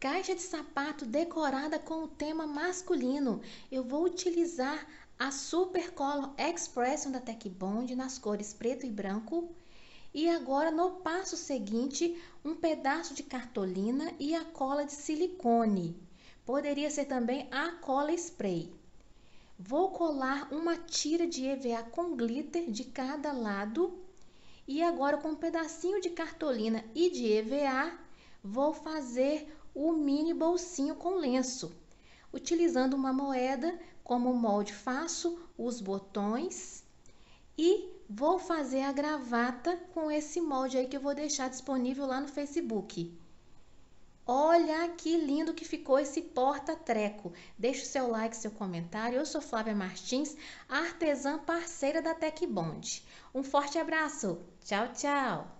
Caixa de sapato decorada com o tema masculino. Eu vou utilizar a Super Color Expression da Tech Bond nas cores preto e branco. E agora, no passo seguinte, um pedaço de cartolina e a cola de silicone. Poderia ser também a cola spray. Vou colar uma tira de EVA com glitter de cada lado. E agora, com um pedacinho de cartolina e de EVA, vou fazer o mini bolsinho com lenço, utilizando uma moeda como molde faço os botões e vou fazer a gravata com esse molde aí que eu vou deixar disponível lá no Facebook. Olha que lindo que ficou esse porta-treco. Deixe seu like, seu comentário. Eu sou Flávia Martins, artesã parceira da Bond. Um forte abraço. Tchau, tchau.